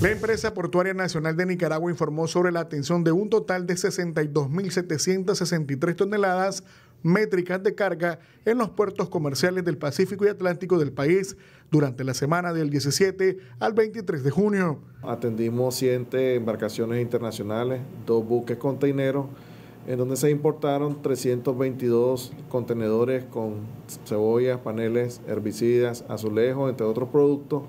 La empresa portuaria nacional de Nicaragua informó sobre la atención de un total de 62.763 toneladas métricas de carga en los puertos comerciales del Pacífico y Atlántico del país durante la semana del 17 al 23 de junio. Atendimos siete embarcaciones internacionales, dos buques containeros, en donde se importaron 322 contenedores con cebollas, paneles, herbicidas, azulejos, entre otros productos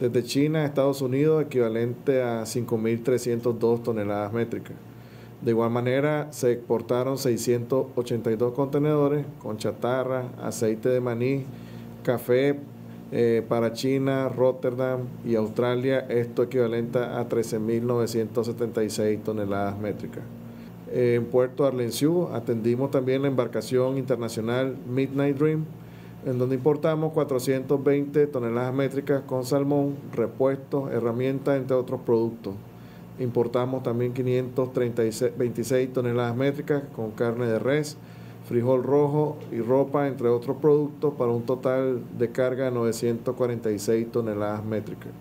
desde China a Estados Unidos, equivalente a 5.302 toneladas métricas. De igual manera, se exportaron 682 contenedores con chatarra, aceite de maní, café eh, para China, Rotterdam y Australia. Esto equivalente a 13.976 toneladas métricas. En Puerto Arlenciú atendimos también la embarcación internacional Midnight Dream en donde importamos 420 toneladas métricas con salmón, repuestos, herramientas, entre otros productos. Importamos también 526 toneladas métricas con carne de res, frijol rojo y ropa, entre otros productos, para un total de carga de 946 toneladas métricas.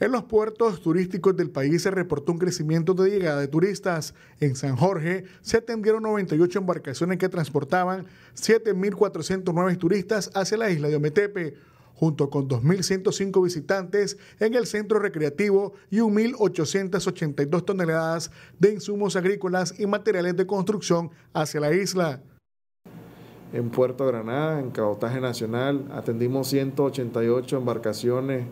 En los puertos turísticos del país se reportó un crecimiento de llegada de turistas. En San Jorge se atendieron 98 embarcaciones que transportaban 7.409 turistas hacia la isla de Ometepe, junto con 2.105 visitantes en el centro recreativo y 1.882 toneladas de insumos agrícolas y materiales de construcción hacia la isla en Puerto Granada, en Cabotaje Nacional. Atendimos 188 embarcaciones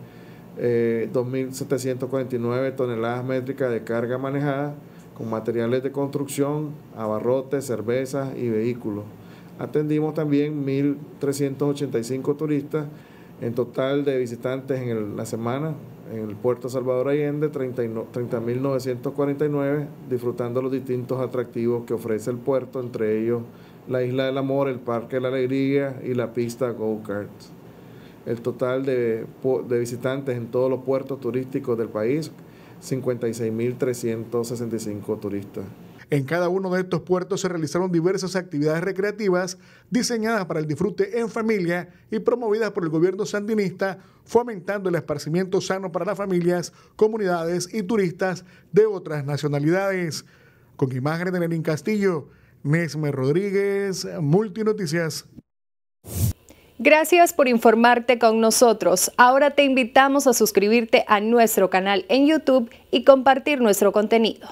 2.749 eh, toneladas métricas de carga manejada con materiales de construcción, abarrotes, cervezas y vehículos. Atendimos también 1.385 turistas en total de visitantes en la semana en el puerto Salvador Allende, 30.949, disfrutando los distintos atractivos que ofrece el puerto, entre ellos la Isla del Amor, el Parque de la Alegría y la pista Go-Kart el total de, visitantes en todos los puertos turísticos del país, 56.365 turistas. En cada uno de estos puertos se realizaron diversas actividades recreativas diseñadas para el disfrute en familia y promovidas por el gobierno sandinista, fomentando el esparcimiento sano para las familias, comunidades y turistas de otras nacionalidades. Con imágenes de Lenín Castillo, Mesme Rodríguez, Multinoticias. Gracias por informarte con nosotros. Ahora te invitamos a suscribirte a nuestro canal en YouTube y compartir nuestro contenido.